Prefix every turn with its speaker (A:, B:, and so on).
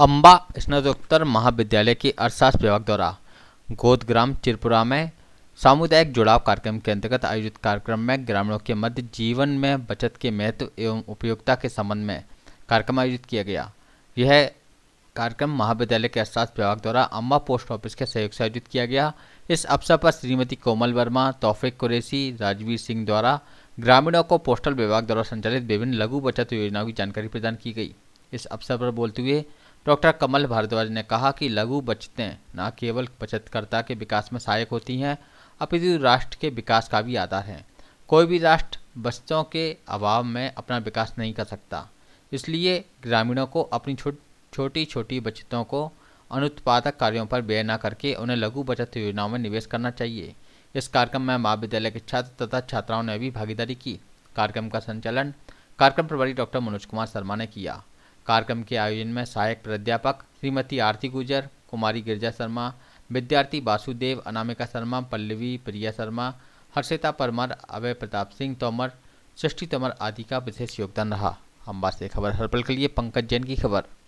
A: अम्बा स्नातकोत्तर महाविद्यालय के अर्थशास्त्र विभाग द्वारा गोदग्राम त्रिपुरा में सामुदायिक जुड़ाव कार्यक्रम के अंतर्गत आयोजित कार्यक्रम में ग्रामीणों के मध्य जीवन में बचत के महत्व एवं उपयोगिता के संबंध में कार्यक्रम आयोजित किया गया यह कार्यक्रम महाविद्यालय के अर्थशास्त्र विभाग द्वारा अम्बा पोस्ट ऑफिस के सहयोग से आयोजित किया गया इस अवसर पर श्रीमती कोमल वर्मा तोफिक कुरैसी राजवीर सिंह द्वारा ग्रामीणों को पोस्टल विभाग द्वारा संचालित विभिन्न लघु बचत योजनाओं की जानकारी प्रदान की गई इस अवसर पर बोलते हुए डॉक्टर कमल भारद्वाज ने कहा कि लघु बचतें न केवल बचतकर्ता के विकास में सहायक होती हैं अपितु राष्ट्र के विकास का भी आधार हैं कोई भी राष्ट्र बचतों के अभाव में अपना विकास नहीं कर सकता इसलिए ग्रामीणों को अपनी छो, छोटी छोटी बचतों को अनुत्पादक कार्यों पर व्यय न करके उन्हें लघु बचत योजनाओं में निवेश करना चाहिए इस कार्यक्रम में महाविद्यालय के छात्र तथा छात्राओं ने भी भागीदारी की कार्यक्रम का संचालन कार्यक्रम प्रभारी डॉक्टर मनोज कुमार शर्मा ने किया कार्यक्रम के आयोजन में सहायक प्राध्यापक श्रीमती आरती गुजर कुमारी गिरजा शर्मा विद्यार्थी वासुदेव अनामिका शर्मा पल्लवी प्रिया शर्मा हर्षिता परमर अभय प्रताप सिंह तोमर सृष्टि तोमर आदि का विशेष योगदान रहा बात से खबर हरपल के लिए पंकज जैन की खबर